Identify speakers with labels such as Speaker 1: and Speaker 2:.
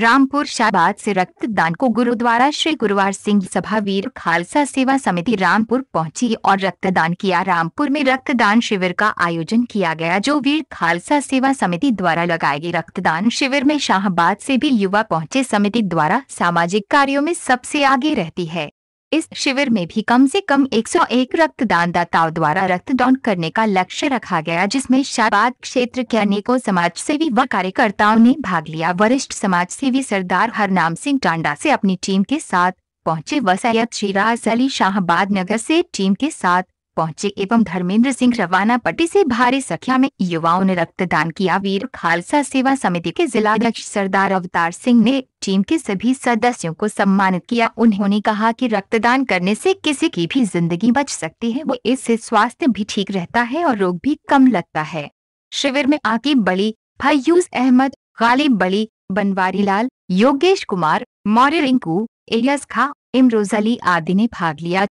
Speaker 1: रामपुर शाहबाद से रक्तदान को गुरुद्वारा श्री गुरुवार सिंह सभा वीर खालसा सेवा समिति रामपुर पहुंची और रक्तदान किया रामपुर में रक्तदान शिविर का आयोजन किया गया जो वीर खालसा सेवा समिति द्वारा लगाए गए रक्तदान शिविर में शाहबाद से भी युवा पहुंचे समिति द्वारा सामाजिक कार्यों में सबसे आगे रहती है इस शिविर में भी कम से कम 101 रक्तदान दाताओं द्वारा रक्तदान करने का लक्ष्य रखा गया जिसमें शाहबाद क्षेत्र के अनेकों समाज सेवी व कार्यकर्ताओं ने भाग लिया वरिष्ठ समाज सेवी सरदार हरनाम सिंह टांडा से अपनी टीम के साथ पहुंचे व सैयद शिराज अली शाहबाद नगर से टीम के साथ पहुंचे एवं धर्मेंद्र सिंह रवाना पट्टी से भारी संख्या में युवाओं ने रक्तदान किया वीर खालसा सेवा समिति के जिलाध्यक्ष सरदार अवतार सिंह ने टीम के सभी सदस्यों को सम्मानित किया उन्होंने कहा कि रक्तदान करने से किसी की भी जिंदगी बच सकती है वो इससे स्वास्थ्य भी ठीक रहता है और रोग भी कम लगता है शिविर में आकीब बली फयूज अहमद गालिब बली बनवारी लाल योगेश कुमार मौर्य रिंकू एलियस खा इमरोज अली आदि ने भाग लिया